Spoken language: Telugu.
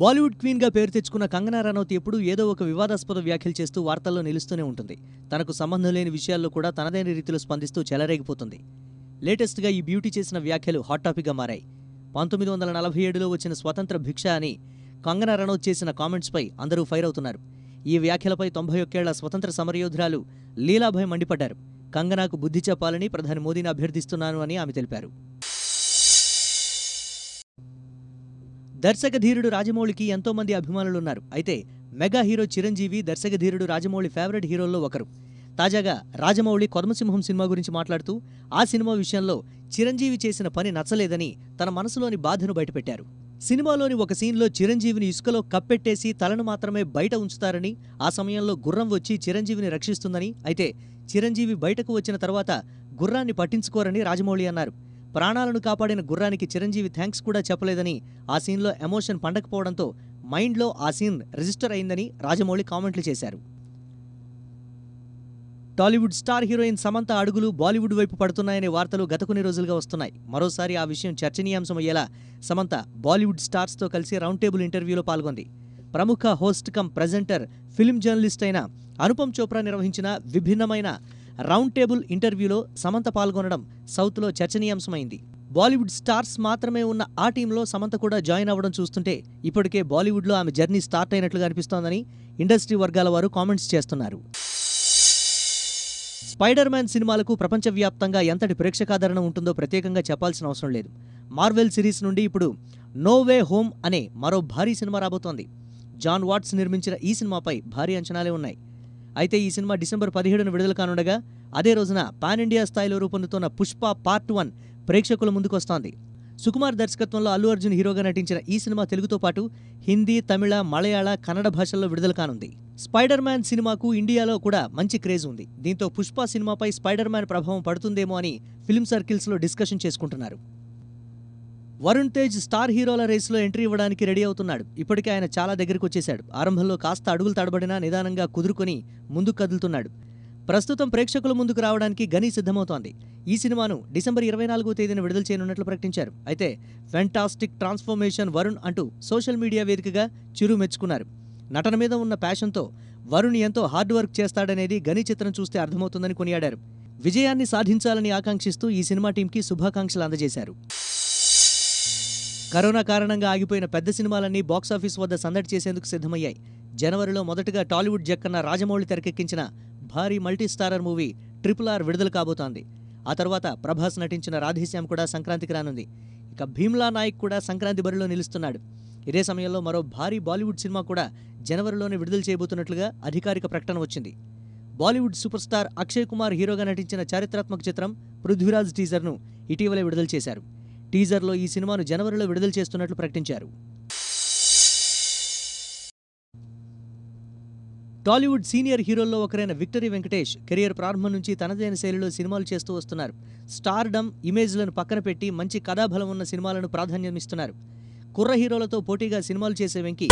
బాలీవుడ్ క్వీన్గా పేరు తెచ్చుకున్న కంగనా రనౌత్ ఎప్పుడూ ఏదో ఒక వివాదాస్పద వ్యాఖ్యలు చేస్తూ వార్తల్లో నిలుస్తూనే ఉంటుంది తనకు సంబంధం లేని విషయాల్లో కూడా తనదైన రీతిలో స్పందిస్తూ చెలరేగిపోతుంది లేటెస్ట్గా ఈ బ్యూటీ చేసిన వ్యాఖ్యలు హాట్ గా మారాయి పంతొమ్మిది వందల నలభై ఏడులో వచ్చిన స్వతంత్ర భిక్ష అని కంగనా రనౌత్ చేసిన కామెంట్స్ పై అందరూ ఫైర్ అవుతున్నారు ఈ వ్యాఖ్యలపై తొంభై ఒక్కేళ్ల స్వతంత్ర సమరయోధురాలు లీలాభాయ్ మండిపడ్డారు కంగనాకు బుద్ధి చెప్పాలని ప్రధాని మోదీని అభ్యర్థిస్తున్నాను అని ఆమె తెలిపారు దర్శక ధీరుడు రాజమౌళికి అభిమానులు అభిమానులున్నారు అయితే మెగా హీరో చిరంజీవి దర్శక ధీరుడు రాజమౌళి ఫేవరెట్ హీరోల్లో ఒకరు తాజాగా రాజమౌళి కొదమసింహం సినిమా గురించి మాట్లాడుతూ ఆ సినిమా విషయంలో చిరంజీవి చేసిన పని నచ్చలేదని తన మనసులోని బాధను బయటపెట్టారు సినిమాలోని ఒక సీన్లో చిరంజీవిని ఇసుకలో కప్పెట్టేసి తలను మాత్రమే బయట ఉంచుతారని ఆ సమయంలో గుర్రం వచ్చి చిరంజీవిని రక్షిస్తుందని అయితే చిరంజీవి బయటకు వచ్చిన తర్వాత గుర్రాన్ని పట్టించుకోరని రాజమౌళి అన్నారు ప్రాణాలను కాపాడిన గుర్రానికి చిరంజీవి థ్యాంక్స్ కూడా చెప్పలేదని ఆ సీన్లో ఎమోషన్ పండకపోవడంతో మైండ్లో ఆ సీన్ రిజిస్టర్ అయిందని రాజమౌళి కామెంట్లు చేశారు టాలీవుడ్ స్టార్ హీరోయిన్ సమంత అడుగులు బాలీవుడ్ వైపు పడుతున్నాయనే వార్తలు గత కొన్ని రోజులుగా వస్తున్నాయి మరోసారి ఆ విషయం చర్చనీయాంశమయ్యేలా సమంత బాలీవుడ్ స్టార్స్తో కలిసి రౌండ్ టేబుల్ ఇంటర్వ్యూలో పాల్గొంది ప్రముఖ host come presenter film journalist అయిన అనుపమ్ చోప్రా నిర్వహించిన విభిన్నమైన రౌండ్ టేబుల్ ఇంటర్వ్యూలో సమంత పాల్గొనడం సౌత్లో చర్చనీయాంశమైంది బాలీవుడ్ స్టార్స్ మాత్రమే ఉన్న ఆ టీంలో సమంత కూడా జాయిన్ అవ్వడం చూస్తుంటే ఇప్పటికే బాలీవుడ్లో ఆమె జర్నీ స్టార్ట్ అయినట్లుగా అనిపిస్తోందని ఇండస్ట్రీ వర్గాల వారు కామెంట్స్ చేస్తున్నారు స్పైడర్ మ్యాన్ సినిమాలకు ప్రపంచవ్యాప్తంగా ఎంతటి ప్రేక్షకాదరణ ఉంటుందో ప్రత్యేకంగా చెప్పాల్సిన అవసరం లేదు మార్వెల్ సిరీస్ నుండి ఇప్పుడు నో వే హోమ్ అనే మరో భారీ సినిమా రాబోతోంది జాన్ వాట్స్ నిర్మించిన ఈ సినిమాపై భారీ అంచనాలే ఉన్నాయి అయితే ఈ సినిమా డిసెంబర్ పదిహేడున విడుదల కానుండగా అదే రోజున పాన్ ఇండియా స్థాయిలో రూపొందుతున్న పుష్ప పార్ట్ వన్ ప్రేక్షకుల ముందుకొస్తోంది సుకుమార్ దర్శకత్వంలో అల్లు అర్జున్ హీరోగా నటించిన ఈ సినిమా తెలుగుతో పాటు హిందీ తమిళ మలయాళ కన్నడ భాషల్లో విడుదల కానుంది స్పైడర్ మ్యాన్ సినిమాకు ఇండియాలో కూడా మంచి క్రేజ్ ఉంది దీంతో పుష్ప సినిమాపై స్పైడర్ మ్యాన్ ప్రభావం పడుతుందేమో అని ఫిల్మ్ సర్కిల్స్లో డిస్కషన్ చేసుకుంటున్నారు వరుణ్ తేజ్ స్టార్ హీరోల రేసులో ఎంట్రీ ఇవ్వడానికి రెడీ అవుతున్నాడు ఇప్పటికే ఆయన చాలా దగ్గరికి వచ్చేశాడు ఆరంభంలో కాస్త అడుగులు తడబడినా నిదానంగా కుదురుకొని ముందుకు కదులుతున్నాడు ప్రస్తుతం ప్రేక్షకుల ముందుకు రావడానికి గని సిద్ధమవుతోంది ఈ సినిమాను డిసెంబర్ ఇరవై నాలుగో తేదీన విడుదల చేయనున్నట్లు ప్రకటించారు అయితే ఫెంటాస్టిక్ ట్రాన్స్ఫర్మేషన్ వరుణ్ అంటూ సోషల్ మీడియా వేదికగా చిరు మెచ్చుకున్నారు నటన మీద ఉన్న ప్యాషన్తో వరుణ్ ఎంతో హార్డ్ వర్క్ చేస్తాడనేది గని చిత్రం చూస్తే అర్థమవుతుందని కొనియాడారు విజయాన్ని సాధించాలని ఆకాంక్షిస్తూ ఈ సినిమా టీంకి శుభాకాంక్షలు అందజేశారు కరోనా కారణంగా ఆగిపోయిన పెద్ద సినిమాలన్నీ బాక్సాఫీస్ వద్ద సందడి చేసేందుకు సిద్ధమయ్యాయి జనవరిలో మొదటగా టాలీవుడ్ జక్కన్న రాజమౌళి తెరకెక్కించిన భారీ మల్టీస్టారర్ మూవీ ట్రిపుల్ ఆర్ విడుదల కాబోతోంది ఆ తర్వాత ప్రభాస్ నటించిన రాధేశ్యామ్ కూడా సంక్రాంతికి రానుంది ఇక భీమ్లా నాయక్ కూడా సంక్రాంతి బరిలో నిలుస్తున్నాడు ఇదే సమయంలో మరో భారీ బాలీవుడ్ సినిమా కూడా జనవరిలోనే విడుదల చేయబోతున్నట్లుగా అధికారిక ప్రకటన వచ్చింది Bollywood super star Akshay Kumar హీరోగా నటించిన చారిత్రాత్మక చిత్రం పృథ్వీరాజ్ టీజర్ను ఇటీవలే విడుదల చేశారు టీజర్లో ఈ సినిమాను జనవరిలో విడుదల చేస్తున్నట్లు ప్రకటించారు టాలీవుడ్ సీనియర్ హీరోల్లో ఒకరైన విక్టరీ వెంకటేష్ కెరియర్ ప్రారంభం నుంచి తనదైన శైలిలో సినిమాలు చేస్తూ వస్తున్నారు స్టార్డమ్ ఇమేజ్లను పక్కన పెట్టి మంచి కథాబలం ఉన్న సినిమాలను ప్రాధాన్యమిస్తున్నారు కుర్ర హీరోలతో పోటీగా సినిమాలు చేసే వెంకి